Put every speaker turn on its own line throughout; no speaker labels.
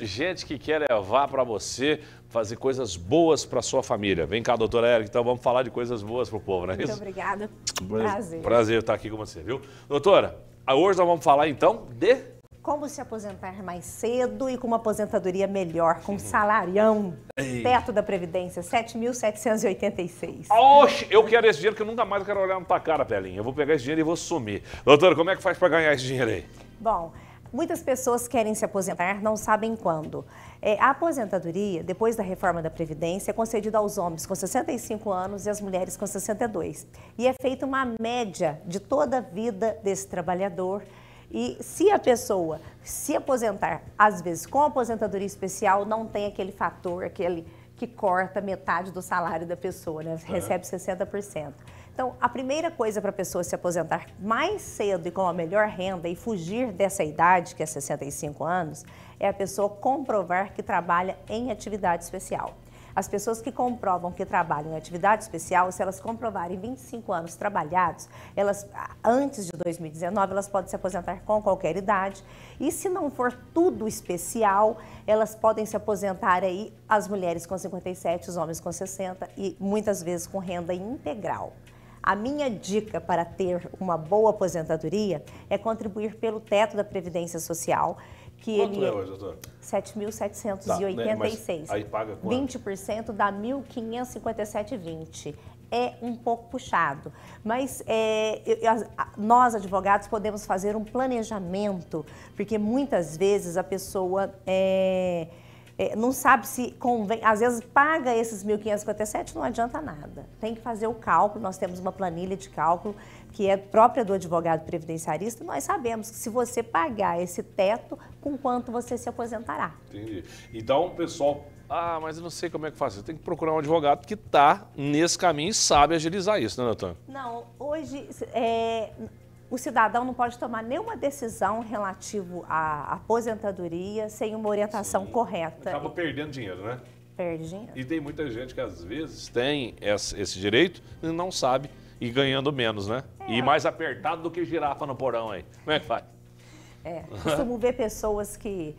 Gente que quer é levar para você fazer coisas boas para sua família. Vem cá, doutora Érica, então vamos falar de coisas boas para o povo, não é Muito isso? Muito
obrigada. Prazer. Prazer
estar aqui com você, viu? Doutora, hoje nós vamos falar então de...
Como se aposentar mais cedo e com uma aposentadoria melhor, com um salarião, perto da Previdência, 7.786. Oxe,
eu quero esse dinheiro que eu nunca mais quero olhar na tua cara, Pelinha. Eu vou pegar esse dinheiro e vou sumir. Doutora, como é que faz para ganhar esse dinheiro aí?
Bom, Muitas pessoas querem se aposentar, não sabem quando. É, a aposentadoria, depois da reforma da Previdência, é concedida aos homens com 65 anos e às mulheres com 62. E é feita uma média de toda a vida desse trabalhador. E se a pessoa se aposentar, às vezes com aposentadoria especial, não tem aquele fator, aquele que corta metade do salário da pessoa, né? Tá. recebe 60%. Então, a primeira coisa para a pessoa se aposentar mais cedo e com a melhor renda e fugir dessa idade, que é 65 anos, é a pessoa comprovar que trabalha em atividade especial. As pessoas que comprovam que trabalham em atividade especial, se elas comprovarem 25 anos trabalhados, elas antes de 2019, elas podem se aposentar com qualquer idade. E se não for tudo especial, elas podem se aposentar aí as mulheres com 57, os homens com 60 e muitas vezes com renda integral. A minha dica para ter uma boa aposentadoria é contribuir pelo teto da Previdência Social que Quanto ele é hoje, doutor? 7.786. Tá, né? aí paga quanto? 20% dá 1.557,20 é um pouco puxado. Mas é, nós, advogados, podemos fazer um planejamento, porque muitas vezes a pessoa é, é, não sabe se convém, às vezes paga esses 1.557, não adianta nada. Tem que fazer o cálculo, nós temos uma planilha de cálculo que é própria do advogado previdenciarista, nós sabemos que se você pagar esse teto, com quanto você se aposentará.
Entendi. Então, pessoal, ah, mas eu não sei como é que faz isso. Tem que procurar um advogado que está nesse caminho e sabe agilizar isso, né, Natan?
Não, hoje é, o cidadão não pode tomar nenhuma decisão relativo à aposentadoria sem uma orientação Sim. correta. Acaba
perdendo dinheiro,
né? Perde dinheiro.
E tem muita gente que às vezes tem esse direito e não sabe e ganhando menos, né? É. E mais apertado do que girafa no porão aí. Como é que faz?
É, costumo ver pessoas que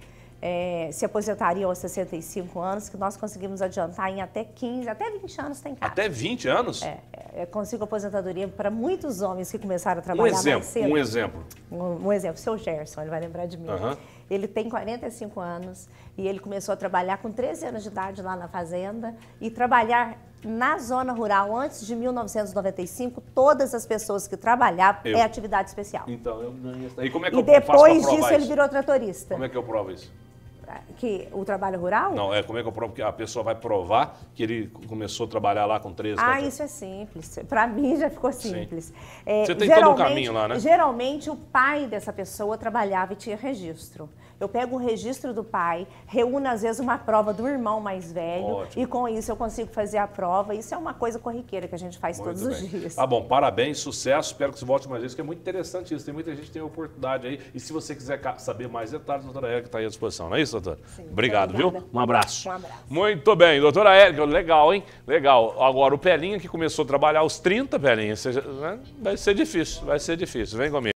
é, se aposentariam aos 65 anos, que nós conseguimos adiantar em até 15, até 20 anos tem casa.
Até 20 anos? É,
é, consigo aposentadoria para muitos homens que começaram a trabalhar um exemplo, mais cedo. Um exemplo. Um, um exemplo, o seu Gerson, ele vai lembrar de mim. Uhum. Ele tem 45 anos e ele começou a trabalhar com 13 anos de idade lá na fazenda e trabalhar na zona rural antes de 1995, todas as pessoas que trabalhavam eu. é atividade especial.
Então, eu não E como é que e eu depois disso ele virou
tratorista. Como é
que eu provo isso?
que o trabalho rural? Não,
é como é que eu provo que a pessoa vai provar que ele começou a trabalhar lá com
13, Ah, isso é simples. Para mim já ficou simples. É, Você tem todo um caminho lá, né? Geralmente o pai dessa pessoa trabalhava e tinha registro. Eu pego o registro do pai, reúno às vezes uma prova do irmão mais velho Ótimo. e com isso eu consigo fazer a prova. Isso é uma coisa corriqueira que a gente faz muito todos bem. os dias. Tá bom,
parabéns, sucesso. Espero que você volte mais vezes, que é muito interessante isso. Tem muita gente que tem oportunidade aí. E se você quiser saber mais detalhes, doutora Erika está aí à disposição, não é isso, doutora? doutora? Sim, Obrigado, viu? Um abraço. Um abraço. Muito bem, doutora Érica, legal, hein? Legal. Agora, o Pelinha que começou a trabalhar aos 30, Pelinha, né? vai ser difícil, vai ser difícil. Vem comigo.